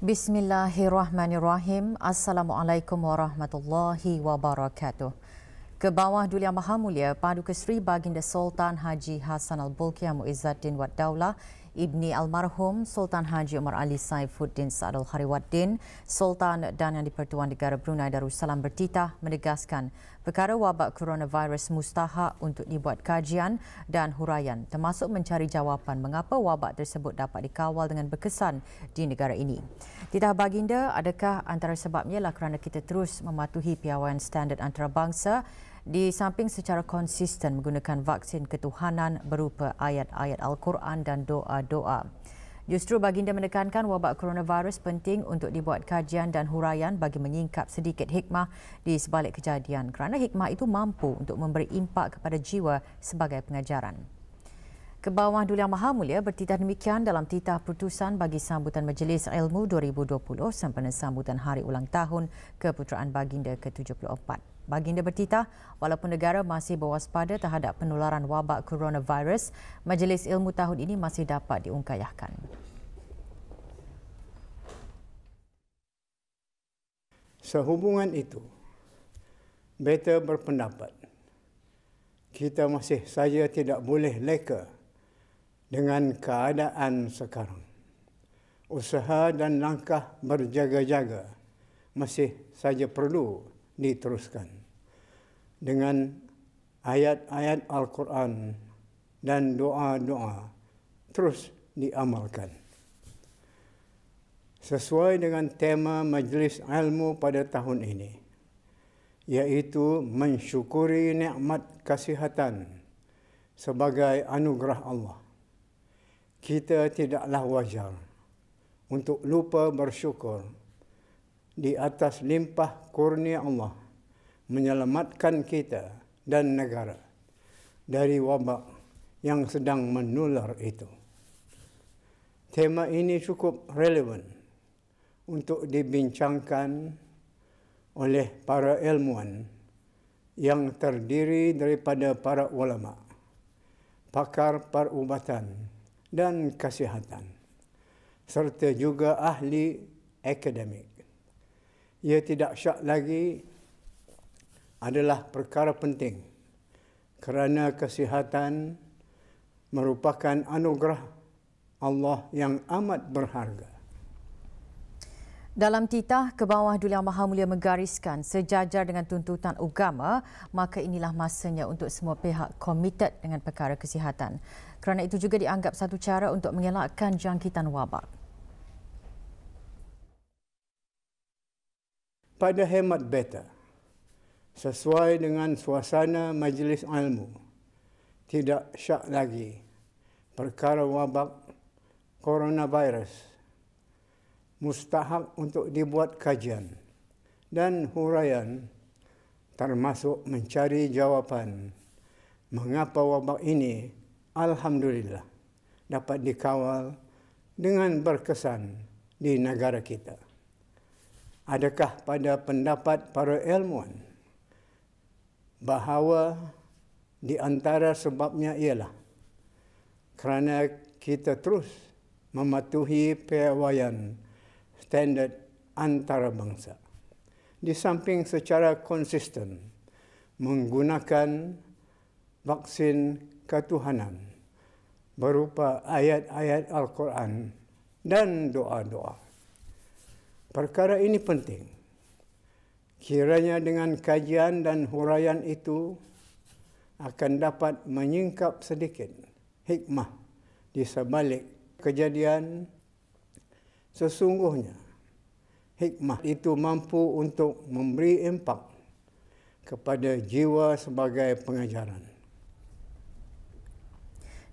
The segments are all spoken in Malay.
Bismillahirrahmanirrahim. Assalamualaikum warahmatullahi wabarakatuh. Ke bawah Duli Yang Maha Mulia, Paduka Seri Baginda Sultan Haji Hassan al Bolkiah Muizzaddin Wad Daulah ibni almarhum Sultan Haji Umar Ali Saifuddin Saadul Hariwaddin, Sultan dan Yang di-Pertuan Negara Brunei Darussalam bertitah menegaskan perkara wabak coronavirus mustahak untuk dibuat kajian dan huraian termasuk mencari jawapan mengapa wabak tersebut dapat dikawal dengan berkesan di negara ini. Titah baginda adakah antara sebabnya ialah kerana kita terus mematuhi piawaian standard antarabangsa di samping secara konsisten menggunakan vaksin ketuhanan berupa ayat-ayat Al-Quran dan doa-doa. Justru baginda menekankan wabak coronavirus penting untuk dibuat kajian dan huraian bagi menyingkap sedikit hikmah di sebalik kejadian kerana hikmah itu mampu untuk memberi impak kepada jiwa sebagai pengajaran. Kebawah Duli Yang Maha Mulia bertitah demikian dalam titah putusan bagi sambutan Majlis Ilmu 2020 sempena sambutan Hari Ulang Tahun Keputeraan Baginda ke-74. Baginda bertitah, walaupun negara masih berwaspada terhadap penularan wabak coronavirus, Majlis Ilmu tahun ini masih dapat diungkayahkan. Sehubungan itu, Beta berpendapat kita masih saja tidak boleh leka dengan keadaan sekarang. Usaha dan langkah berjaga-jaga masih saja perlu diteruskan dengan ayat-ayat Al-Quran dan doa-doa terus diamalkan. Sesuai dengan tema majlis ilmu pada tahun ini, yaitu mensyukuri nikmat kesihatan sebagai anugerah Allah. Kita tidaklah wajar untuk lupa bersyukur di atas limpah kurnia Allah – menyelamatkan kita dan negara dari wabak yang sedang menular itu. Tema ini cukup relevan untuk dibincangkan oleh para ilmuwan yang terdiri daripada para ulama, pakar perubatan dan kesihatan serta juga ahli akademik. Ia tidak syak lagi adalah perkara penting kerana kesihatan merupakan anugerah Allah yang amat berharga. Dalam titah ke bawah Duli Yang Maha Mulia menggariskan sejajar dengan tuntutan agama, maka inilah masanya untuk semua pihak komited dengan perkara kesihatan. Kerana itu juga dianggap satu cara untuk mengelakkan jangkitan wabak. Pada hemat beta sesuai dengan suasana majlis ilmu. Tidak syak lagi perkara wabak coronavirus mustahak untuk dibuat kajian dan huraian termasuk mencari jawapan mengapa wabak ini alhamdulillah dapat dikawal dengan berkesan di negara kita adakah pada pendapat para ilmuwan bahawa di antara sebabnya ialah kerana kita terus mematuhi piawaian standard antarabangsa. Di samping secara konsisten menggunakan vaksin ketuhanan berupa ayat-ayat Al-Quran dan doa-doa. Perkara ini penting Kiranya dengan kajian dan huraian itu akan dapat menyingkap sedikit hikmah di sebalik kejadian sesungguhnya hikmah itu mampu untuk memberi impak kepada jiwa sebagai pengajaran.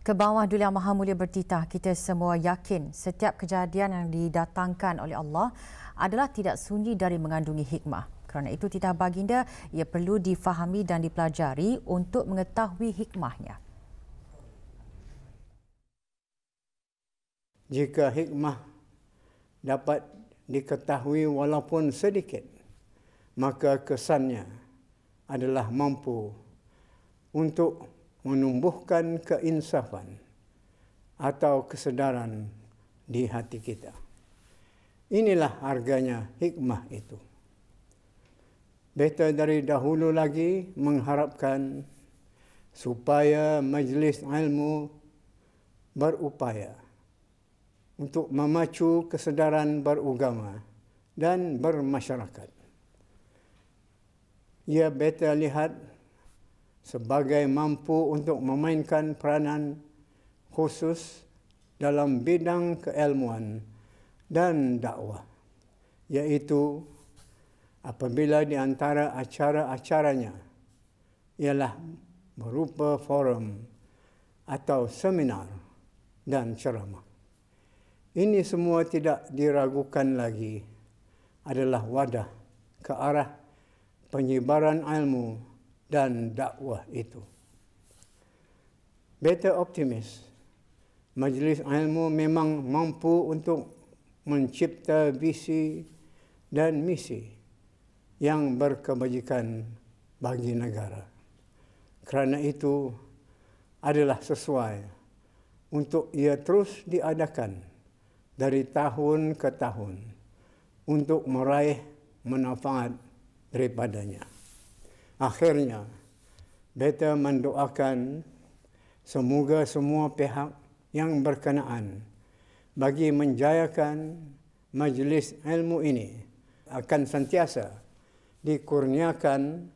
Ke bawah Dulia Maha Mulia bertitah, kita semua yakin setiap kejadian yang didatangkan oleh Allah adalah tidak sunyi dari mengandungi hikmah. Kerana itu titah baginda ia perlu difahami dan dipelajari untuk mengetahui hikmahnya. Jika hikmah dapat diketahui walaupun sedikit, maka kesannya adalah mampu untuk menumbuhkan keinsafan atau kesedaran di hati kita. Inilah harganya hikmah itu. Beta dari dahulu lagi mengharapkan supaya majlis ilmu berupaya untuk memacu kesedaran beragama dan bermasyarakat. Ia beta lihat sebagai mampu untuk memainkan peranan khusus dalam bidang keilmuan dan dakwah, iaitu apabila di antara acara-acaranya ialah berupa forum atau seminar dan ceramah. Ini semua tidak diragukan lagi adalah wadah ke arah penyebaran ilmu dan dakwah itu. Better optimist majlis ilmu memang mampu untuk mencipta visi dan misi yang berkebajikan bagi negara. Kerana itu adalah sesuai untuk ia terus diadakan dari tahun ke tahun untuk meraih manfaat daripadanya. Akhirnya, beta mendoakan semoga semua pihak yang berkenaan bagi menjayakan majlis ilmu ini akan sentiasa dikurniakan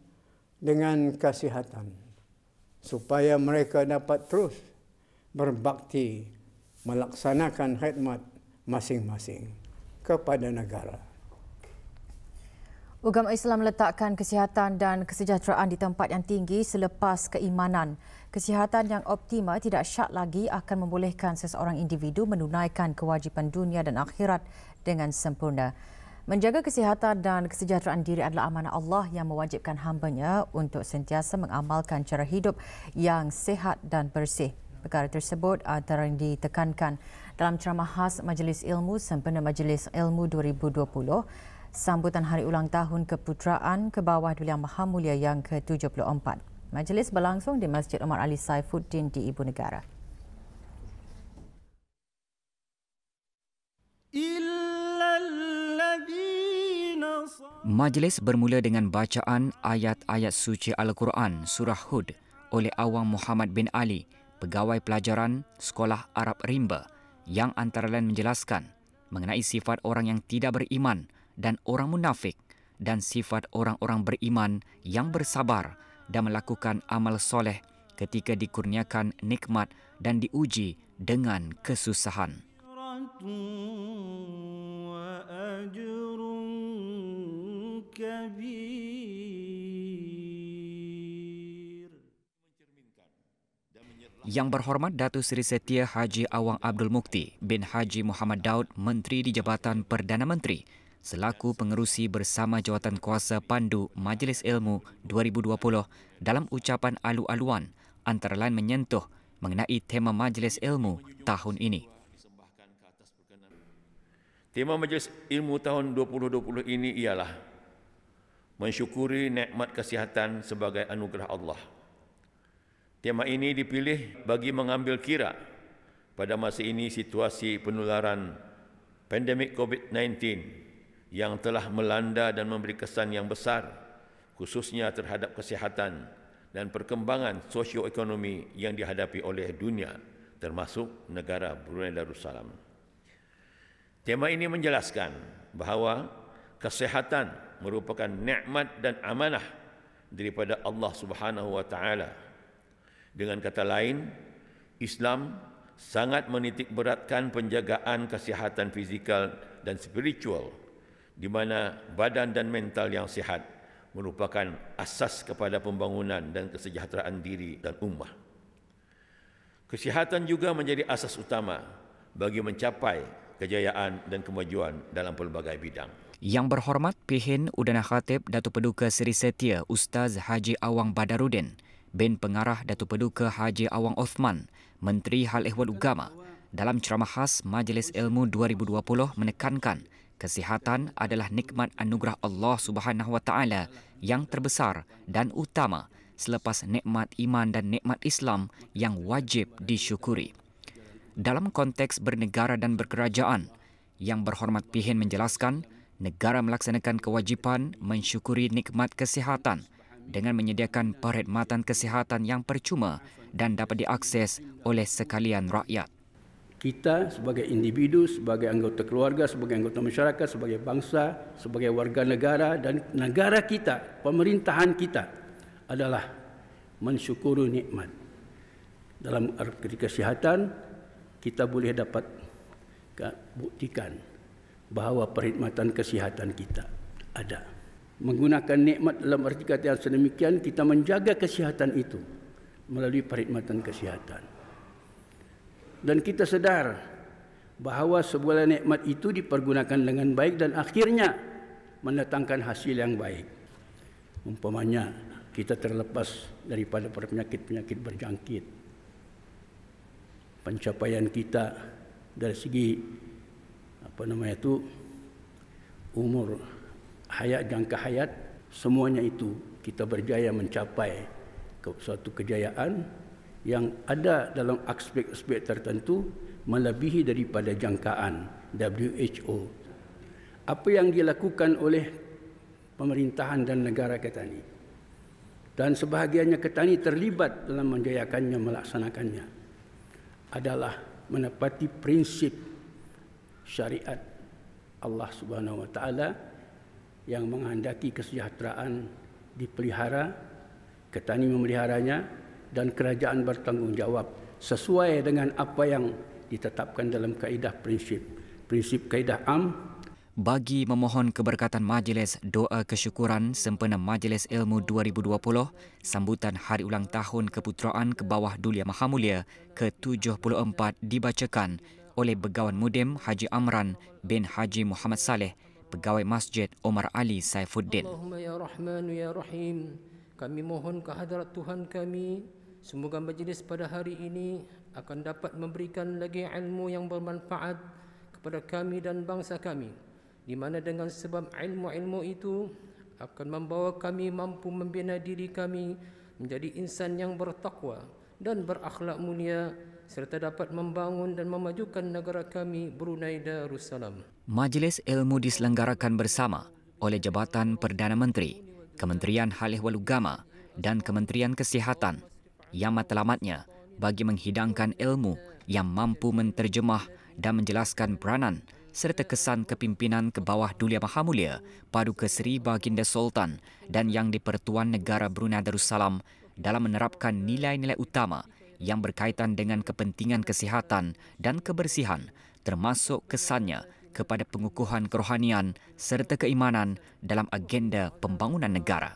dengan kesihatan supaya mereka dapat terus berbakti melaksanakan khidmat masing-masing kepada negara. Agama Islam letakkan kesihatan dan kesejahteraan di tempat yang tinggi selepas keimanan. Kesihatan yang optimal tidak syak lagi akan membolehkan seseorang individu menunaikan kewajipan dunia dan akhirat dengan sempurna. Menjaga kesihatan dan kesejahteraan diri adalah amanah Allah yang mewajibkan hambanya untuk sentiasa mengamalkan cara hidup yang sehat dan bersih. Perkara tersebut antara yang ditekankan dalam ceramah khas Majlis Ilmu Sempena Majlis Ilmu 2020, sambutan hari ulang tahun keputeraan ke bawah Duli Yang Maha Mulia yang ke-74. Majlis berlangsung di Masjid Omar Ali Saifuddin di Ibu Negara. Il- Majlis bermula dengan bacaan ayat-ayat suci Al-Quran Surah Hud oleh Awang Muhammad bin Ali, pegawai pelajaran Sekolah Arab Rimba yang antara lain menjelaskan mengenai sifat orang yang tidak beriman dan orang munafik dan sifat orang-orang beriman yang bersabar dan melakukan amal soleh ketika dikurniakan nikmat dan diuji dengan kesusahan. Yang berhormat Datu Seri Setia Haji Awang Abdul Mukti bin Haji Muhammad Daud, Menteri di Jabatan Perdana Menteri, selaku pengerusi bersama jawatan kuasa Pandu Majlis Ilmu 2020 dalam ucapan alu-aluan antara lain menyentuh mengenai tema Majlis Ilmu tahun ini. Tema Majlis Ilmu tahun 2020 ini ialah mensyukuri nikmat kesihatan sebagai anugerah Allah. Tema ini dipilih bagi mengambil kira pada masa ini situasi penularan pandemik COVID-19 yang telah melanda dan memberi kesan yang besar khususnya terhadap kesihatan dan perkembangan sosioekonomi yang dihadapi oleh dunia termasuk negara Brunei Darussalam. Tema ini menjelaskan bahawa kesehatan merupakan nikmat dan amanah daripada Allah Subhanahu wa taala. Dengan kata lain, Islam sangat menitikberatkan penjagaan kesihatan fizikal dan spiritual di mana badan dan mental yang sihat merupakan asas kepada pembangunan dan kesejahteraan diri dan ummah. Kesihatan juga menjadi asas utama bagi mencapai kejayaan dan kemajuan dalam pelbagai bidang. Yang berhormat Pihin Udana Khatib Datu Peduka Seri Setia Ustaz Haji Awang Badarudin bin Pengarah Datu Peduka Haji Awang Osman, Menteri Hal Ehwal Ugama dalam ceramah khas Majlis Ilmu 2020 menekankan kesihatan adalah nikmat anugerah Allah Subhanahu Wa Taala yang terbesar dan utama selepas nikmat iman dan nikmat Islam yang wajib disyukuri. Dalam konteks bernegara dan berkerajaan, yang berhormat Pihin menjelaskan, negara melaksanakan kewajipan mensyukuri nikmat kesihatan dengan menyediakan perkhidmatan kesihatan yang percuma dan dapat diakses oleh sekalian rakyat. Kita sebagai individu, sebagai anggota keluarga, sebagai anggota masyarakat, sebagai bangsa, sebagai warga negara dan negara kita, pemerintahan kita adalah mensyukuri nikmat. Dalam kesihatan, kita boleh dapat buktikan bahawa perkhidmatan kesihatan kita ada. Menggunakan nikmat dalam arti kata yang sedemikian, kita menjaga kesihatan itu melalui perkhidmatan kesihatan. Dan kita sedar bahawa sebuah nikmat itu dipergunakan dengan baik dan akhirnya mendatangkan hasil yang baik. Umpamanya kita terlepas daripada penyakit-penyakit berjangkit. Pencapaian kita dari segi apa nama itu umur hayat jangka hayat semuanya itu kita berjaya mencapai ke suatu kejayaan yang ada dalam aspek-aspek tertentu melebihi daripada jangkaan WHO apa yang dilakukan oleh pemerintahan dan negara kita ini dan sebahagiannya ketani terlibat dalam menjayakannya melaksanakannya adalah menepati prinsip syariat Allah Subhanahu Wa Taala yang menghendaki kesejahteraan dipelihara, ketani memeliharanya dan kerajaan bertanggungjawab sesuai dengan apa yang ditetapkan dalam kaedah prinsip prinsip kaedah am bagi memohon keberkatan majlis doa kesyukuran sempena majlis ilmu 2020 sambutan hari ulang tahun keputeraan ke bawah Yang Maha Mulia ke-74 dibacakan oleh Begawan Mudim Haji Amran bin Haji Muhammad Saleh, Pegawai Masjid Omar Ali Saifuddin. Allahumma ya Rahman ya Rahim, kami mohon kehadrat Tuhan kami, semoga majlis pada hari ini akan dapat memberikan lagi ilmu yang bermanfaat kepada kami dan bangsa kami. Di mana dengan sebab ilmu-ilmu itu akan membawa kami mampu membina diri kami menjadi insan yang bertakwa dan berakhlak mulia serta dapat membangun dan memajukan negara kami Brunei Darussalam. Majlis ilmu diselenggarakan bersama oleh Jabatan Perdana Menteri, Kementerian Hal Ehwal Ugama dan Kementerian Kesihatan yang matlamatnya bagi menghidangkan ilmu yang mampu menterjemah dan menjelaskan peranan serta kesan kepimpinan ke bawah Dulia Maha Mulia Paduka Seri Baginda Sultan dan Yang di-Pertuan Negara Brunei Darussalam dalam menerapkan nilai-nilai utama yang berkaitan dengan kepentingan kesihatan dan kebersihan termasuk kesannya kepada pengukuhan kerohanian serta keimanan dalam agenda pembangunan negara.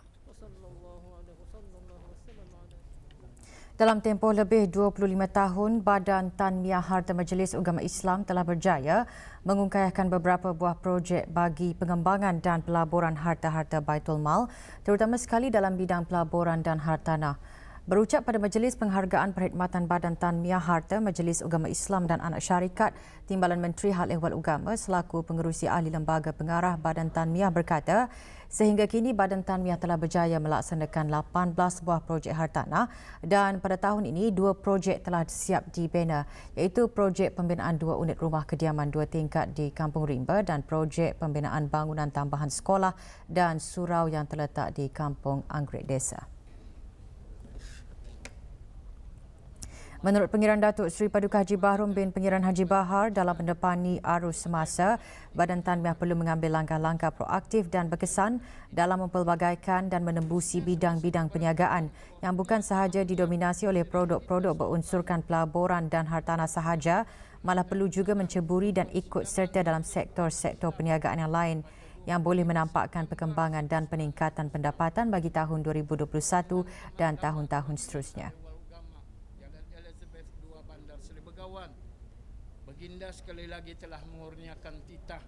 Dalam tempoh lebih 25 tahun, Badan Tan Harta Majlis Agama Islam telah berjaya mengungkayakan beberapa buah projek bagi pengembangan dan pelaburan harta-harta Baitul Mal, terutama sekali dalam bidang pelaburan dan hartanah berucap pada Majlis Penghargaan Perkhidmatan Badan Tan Mia Harta Majlis Agama Islam dan Anak Syarikat Timbalan Menteri Hal Ehwal Agama selaku pengerusi ahli lembaga pengarah Badan Tan Mia berkata sehingga kini Badan Tan Mia telah berjaya melaksanakan 18 buah projek hartanah dan pada tahun ini dua projek telah siap dibina iaitu projek pembinaan dua unit rumah kediaman dua tingkat di Kampung Rimba dan projek pembinaan bangunan tambahan sekolah dan surau yang terletak di Kampung Anggrek Desa. Menurut Pengiran Datuk Seri Paduka Haji Bahrum bin Pengiran Haji Bahar dalam mendepani arus semasa, Badan Tanbiah perlu mengambil langkah-langkah proaktif dan berkesan dalam mempelbagaikan dan menembusi bidang-bidang perniagaan yang bukan sahaja didominasi oleh produk-produk berunsurkan pelaburan dan hartanah sahaja, malah perlu juga menceburi dan ikut serta dalam sektor-sektor perniagaan yang lain yang boleh menampakkan perkembangan dan peningkatan pendapatan bagi tahun 2021 dan tahun-tahun seterusnya. Baginda sekali lagi telah mengurniakan titah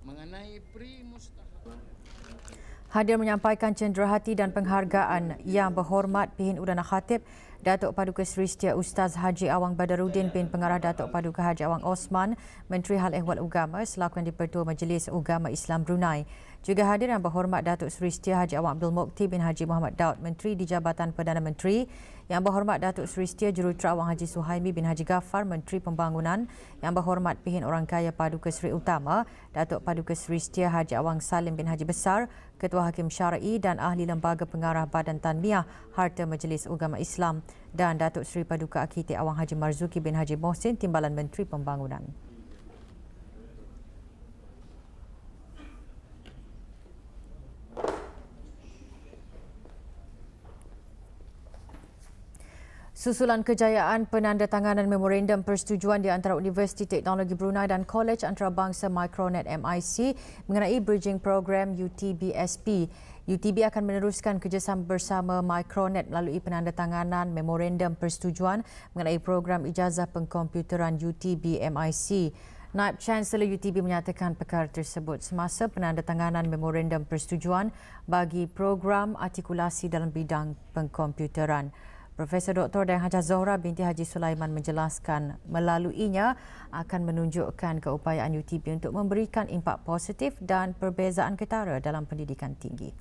mengenai pri mustahab. Hadir menyampaikan cenderahati dan penghargaan yang berhormat Pihin Udana Khatib, Datuk Paduka Seri Setia Ustaz Haji Awang Badarudin bin Pengarah Datuk Paduka Haji Awang Osman, Menteri Hal Ehwal Ugama selaku yang di Majlis Ugama Islam Brunei. Juga hadir yang berhormat Datuk Seri Setia Haji Awang Abdul Mukti bin Haji Muhammad Daud, Menteri di Jabatan Perdana Menteri. Yang berhormat Datuk Seri Setia Jurutera Awang Haji Suhaimi bin Haji Gafar, Menteri Pembangunan. Yang berhormat Pihin Orang Kaya Paduka Seri Utama, Datuk Paduka Seri Setia Haji Awang Salim bin Haji Besar, Ketua Hakim Syari dan Ahli Lembaga Pengarah Badan Tanbiah Harta Majlis Ugama Islam dan Datuk Seri Paduka Akhiti Awang Haji Marzuki bin Haji Mohsin, Timbalan Menteri Pembangunan. Susulan kejayaan penandatanganan memorandum persetujuan di antara Universiti Teknologi Brunei dan Kolej Antarabangsa Micronet MIC mengenai bridging program UTBSP. UTB akan meneruskan kerjasama bersama Micronet melalui penandatanganan memorandum persetujuan mengenai program ijazah pengkomputeran UTB MIC. Naib Chancellor UTB menyatakan perkara tersebut semasa penandatanganan memorandum persetujuan bagi program artikulasi dalam bidang pengkomputeran. Profesor Dr. Dan Hajah Zohra binti Haji Sulaiman menjelaskan melaluinya akan menunjukkan keupayaan UTP untuk memberikan impak positif dan perbezaan ketara dalam pendidikan tinggi.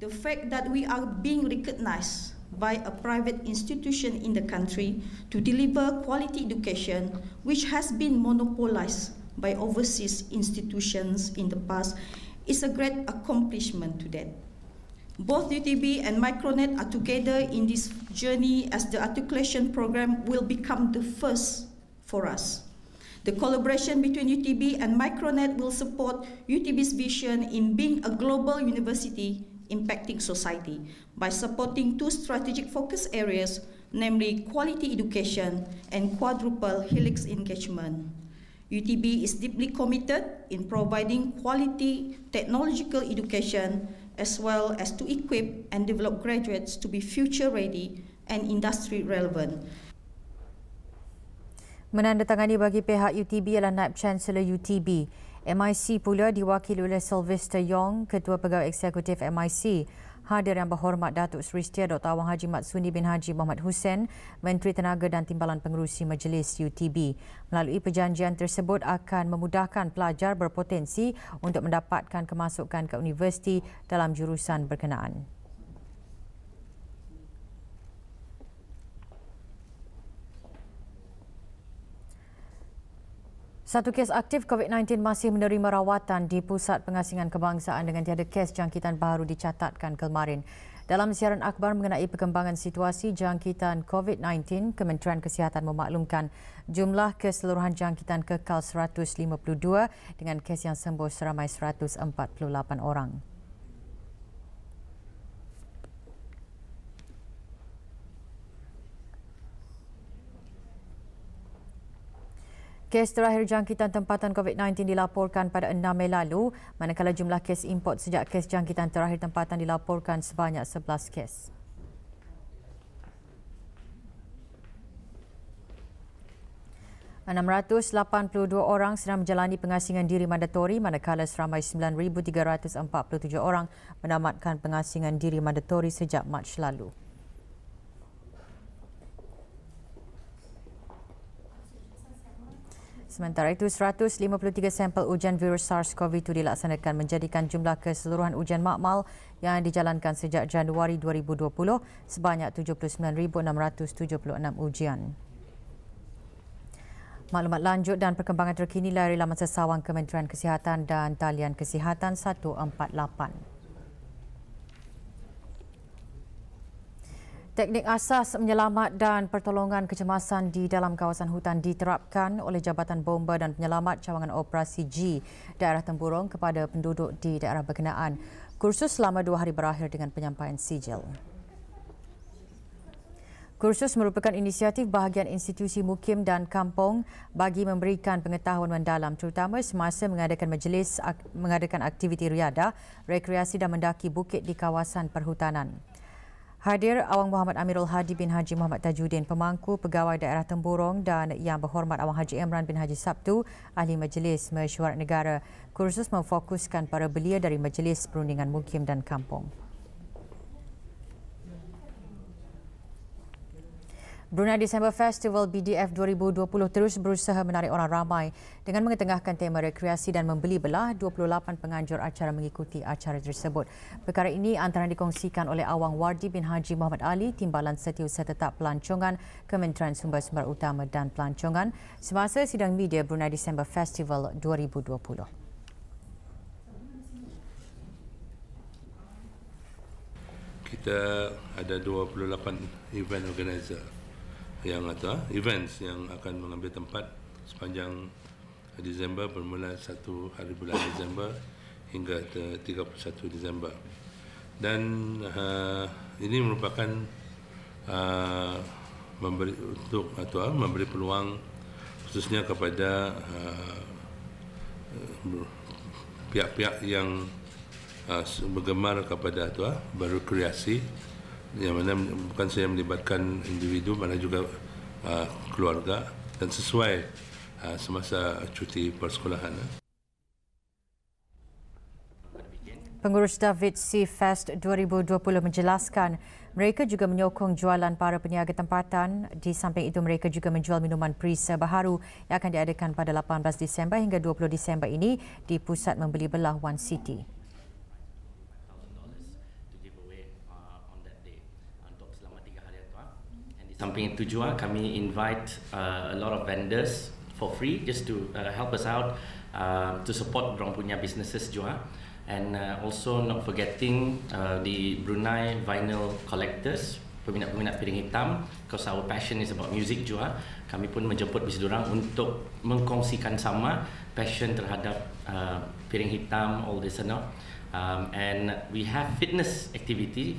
The fact that we are being recognised by a private institution in the country to deliver quality education which has been monopolised by overseas institutions in the past is a great accomplishment to that. Both UTB and Micronet are together in this journey as the articulation program will become the first for us. The collaboration between UTB and Micronet will support UTB's vision in being a global university impacting society by supporting two strategic focus areas, namely quality education and quadruple helix engagement. UTB is deeply committed in providing quality technological education as well as to equip and develop graduates to be future ready and industry relevant. Menandatangani bagi pihak UTB ialah Naib Chancellor UTB. MIC pula diwakili oleh Sylvester Yong, Ketua Pegawai Eksekutif MIC hadir yang berhormat Datuk Seri Setia Dr. Awang Haji Mat Suni bin Haji Muhammad Hussein, Menteri Tenaga dan Timbalan Pengerusi Majlis UTB. Melalui perjanjian tersebut akan memudahkan pelajar berpotensi untuk mendapatkan kemasukan ke universiti dalam jurusan berkenaan. Satu kes aktif COVID-19 masih menerima rawatan di Pusat Pengasingan Kebangsaan dengan tiada kes jangkitan baru dicatatkan kemarin. Dalam siaran akhbar mengenai perkembangan situasi jangkitan COVID-19, Kementerian Kesihatan memaklumkan jumlah keseluruhan jangkitan kekal 152 dengan kes yang sembuh seramai 148 orang. Kes terakhir jangkitan tempatan COVID-19 dilaporkan pada 6 Mei lalu, manakala jumlah kes import sejak kes jangkitan terakhir tempatan dilaporkan sebanyak 11 kes. Enam ratus lapan puluh dua orang sedang menjalani pengasingan diri mandatori manakala seramai sembilan ribu tiga ratus empat puluh tujuh orang menamatkan pengasingan diri mandatori sejak Mac lalu. Sementara itu, 153 sampel ujian virus SARS-CoV-2 dilaksanakan menjadikan jumlah keseluruhan ujian makmal yang dijalankan sejak Januari 2020 sebanyak 79,676 ujian. Maklumat lanjut dan perkembangan terkini dari laman sesawang Kementerian Kesihatan dan Talian Kesihatan 148. Teknik asas menyelamat dan pertolongan kecemasan di dalam kawasan hutan diterapkan oleh Jabatan Bomba dan Penyelamat Cawangan Operasi G daerah Tempurong kepada penduduk di daerah berkenaan. Kursus selama dua hari berakhir dengan penyampaian sijil. Kursus merupakan inisiatif bahagian institusi mukim dan kampung bagi memberikan pengetahuan mendalam terutama semasa mengadakan majlis mengadakan aktiviti riada, rekreasi dan mendaki bukit di kawasan perhutanan. Hadir Awang Muhammad Amirul Hadi bin Haji Muhammad Tajuddin, pemangku pegawai daerah Temburong dan yang berhormat Awang Haji Imran bin Haji Sabtu, ahli majlis mesyuarat negara. Kursus memfokuskan para belia dari majlis perundingan mukim dan kampung. Brunei December Festival BDF 2020 terus berusaha menarik orang ramai dengan mengetengahkan tema rekreasi dan membeli belah 28 penganjur acara mengikuti acara tersebut. Perkara ini antara dikongsikan oleh Awang Wardi bin Haji Muhammad Ali, Timbalan Setiausaha Tetap Pelancongan Kementerian Sumber Sumber Utama dan Pelancongan semasa sidang media Brunei December Festival 2020. kita ada 28 event organizer yang atau events yang akan mengambil tempat sepanjang Disember bermula 1 hari bulan Disember hingga 31 Disember dan uh, ini merupakan uh, memberi untuk atau uh, memberi peluang khususnya kepada uh, uh, pihak-pihak yang uh, bergemar kepada atau uh, berkreasi yang mana bukan saya melibatkan individu mana juga uh, keluarga dan sesuai uh, semasa cuti persekolahan. Uh. Pengurus David C. Fest 2020 menjelaskan mereka juga menyokong jualan para peniaga tempatan. Di samping itu, mereka juga menjual minuman perisa baharu yang akan diadakan pada 18 Disember hingga 20 Disember ini di Pusat Membeli Belah One City. samping itu juga kami invite uh, a lot of vendors for free just to uh, help us out uh, to support dorang punya businesses juga and uh, also not forgetting uh, the Brunei vinyl collectors peminat-peminat piring hitam because our passion is about music juga kami pun menjemput bisnes dorang untuk mengkongsikan sama passion terhadap uh, piring hitam all this and all um, and we have fitness activity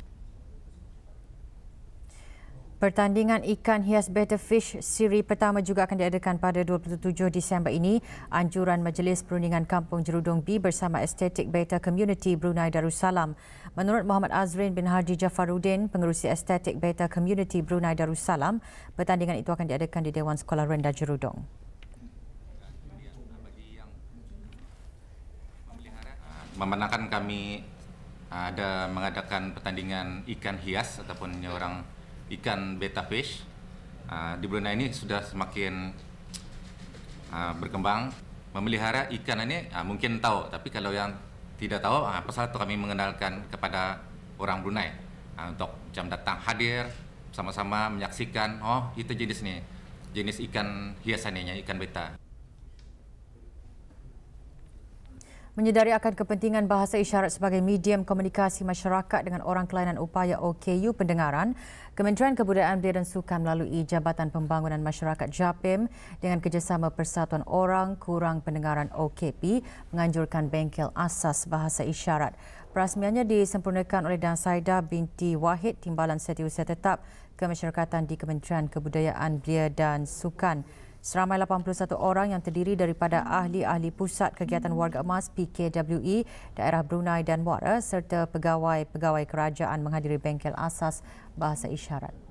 Pertandingan ikan hias Better Fish siri pertama juga akan diadakan pada 27 Disember ini. Anjuran Majlis Perundingan Kampung Jerudong B bersama Aesthetic Better Community Brunei Darussalam. Menurut Muhammad Azrin bin Haji Jafarudin, pengurusi Aesthetic Better Community Brunei Darussalam, pertandingan itu akan diadakan di Dewan Sekolah Rendah Jerudong. Memenangkan kami ah, ada mengadakan pertandingan ikan hias ataupun orang ikan betta fish ah, di Brunei ini sudah semakin ah, berkembang memelihara ikan ini ah, mungkin tahu tapi kalau yang tidak tahu apa pasal itu kami mengenalkan kepada orang Brunei untuk jam datang hadir sama-sama menyaksikan oh itu jenis nih jenis ikan hiasannya ikan betta Menyedari akan kepentingan bahasa isyarat sebagai medium komunikasi masyarakat dengan orang kelainan upaya OKU pendengaran, Kementerian Kebudayaan Belia dan Sukan melalui Jabatan Pembangunan Masyarakat JAPIM dengan kerjasama Persatuan Orang Kurang Pendengaran OKP menganjurkan bengkel asas bahasa isyarat. Perasmiannya disempurnakan oleh Dansaida binti Wahid Timbalan Setiausaha Tetap Kemasyarakatan di Kementerian Kebudayaan Belia dan Sukan. Seramai 81 orang yang terdiri daripada ahli-ahli Pusat Kegiatan Warga Emas PKWE daerah Brunei dan Muara serta pegawai-pegawai kerajaan menghadiri bengkel asas bahasa isyarat.